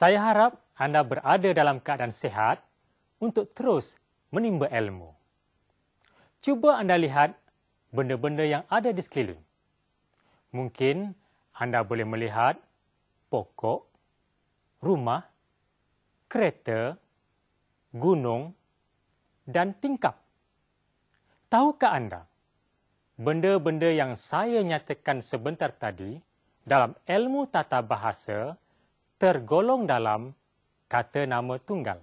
Saya harap anda berada dalam keadaan sehat untuk terus menimba ilmu. Cuba anda lihat benda-benda yang ada di sekeliling. Mungkin anda boleh melihat pokok, rumah, kereta, gunung dan tingkap. Tahukah anda benda-benda yang saya nyatakan sebentar tadi dalam ilmu tata bahasa tergolong dalam kata nama tunggal.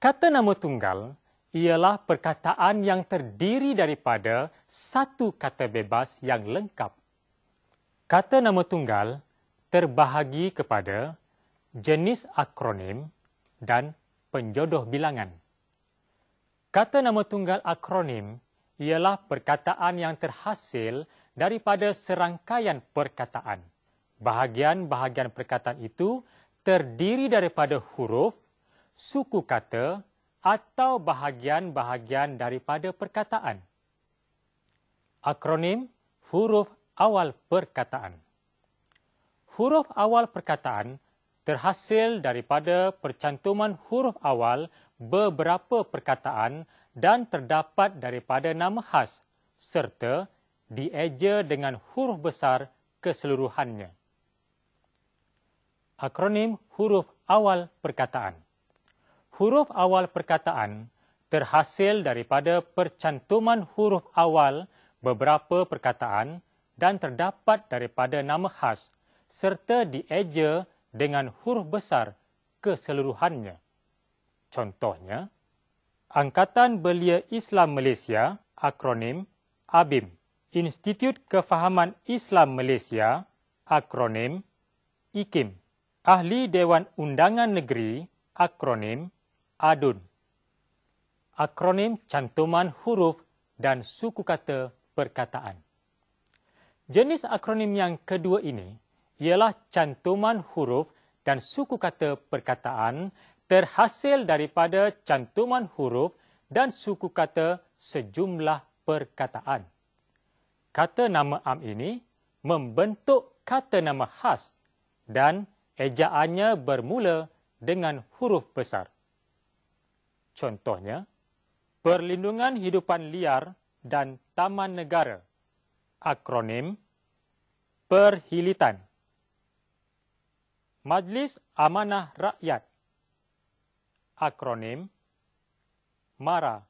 Kata nama tunggal ialah perkataan yang terdiri daripada satu kata bebas yang lengkap. Kata nama tunggal terbahagi kepada jenis akronim dan penjodoh bilangan. Kata nama tunggal akronim ialah perkataan yang terhasil daripada serangkaian perkataan. Bahagian-bahagian perkataan itu terdiri daripada huruf, suku kata atau bahagian-bahagian daripada perkataan. Akronim huruf awal perkataan. Huruf awal perkataan terhasil daripada percantuman huruf awal beberapa perkataan dan terdapat daripada nama khas serta dieja dengan huruf besar keseluruhannya akronim huruf awal perkataan. Huruf awal perkataan terhasil daripada percantuman huruf awal beberapa perkataan dan terdapat daripada nama khas serta dieja dengan huruf besar keseluruhannya. Contohnya, Angkatan Belia Islam Malaysia, akronim ABIM. Institut Kefahaman Islam Malaysia, akronim IKIM. Ahli Dewan Undangan Negeri akronim ADUN. Akronim cantuman huruf dan suku kata perkataan. Jenis akronim yang kedua ini ialah cantuman huruf dan suku kata perkataan terhasil daripada cantuman huruf dan suku kata sejumlah perkataan. Kata nama am ini membentuk kata nama khas dan ejaannya bermula dengan huruf besar. Contohnya, Perlindungan Hidupan Liar dan Taman Negara, akronim Perhilitan. Majlis Amanah Rakyat, akronim MARA.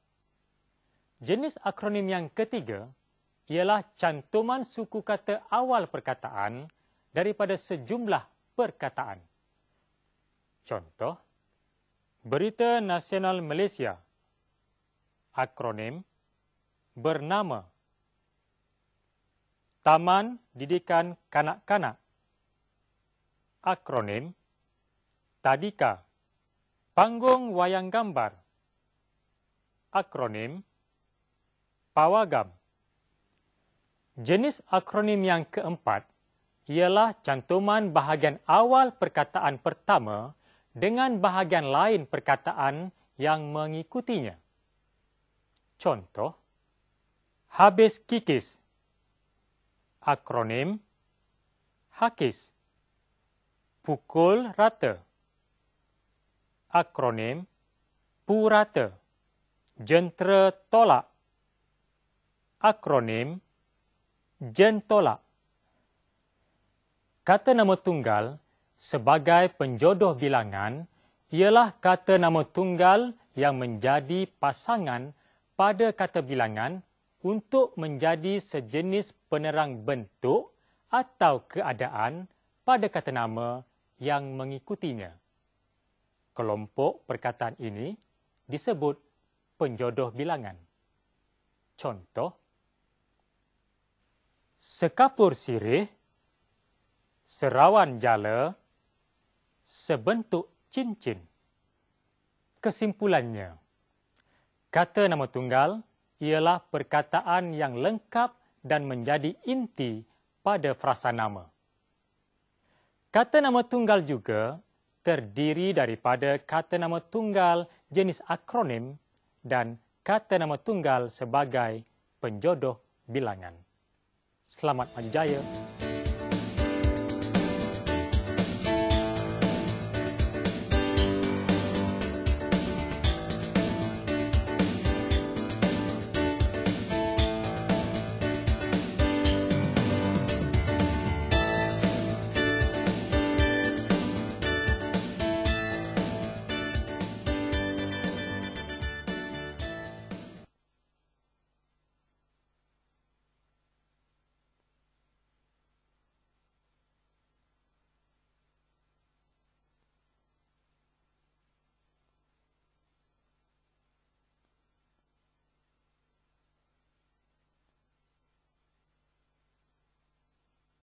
Jenis akronim yang ketiga ialah cantuman suku kata awal perkataan daripada sejumlah perkataan. Contoh, Berita Nasional Malaysia, akronim bernama Taman Didikan Kanak-Kanak, akronim Tadika, Panggung Wayang Gambar, akronim Pawagam. Jenis akronim yang keempat, ialah cantuman bahagian awal perkataan pertama dengan bahagian lain perkataan yang mengikutinya. Contoh, habis kikis. Akronim, hakis. Pukul rata. Akronim, purata. Jentera tolak. Akronim, jentolak. Kata nama tunggal sebagai penjodoh bilangan ialah kata nama tunggal yang menjadi pasangan pada kata bilangan untuk menjadi sejenis penerang bentuk atau keadaan pada kata nama yang mengikutinya. Kelompok perkataan ini disebut penjodoh bilangan. Contoh, sekapur sirih serawan jala sebentuk cincin. Kesimpulannya, kata nama tunggal ialah perkataan yang lengkap dan menjadi inti pada frasa nama. Kata nama tunggal juga terdiri daripada kata nama tunggal jenis akronim dan kata nama tunggal sebagai penjodoh bilangan. Selamat maju jaya.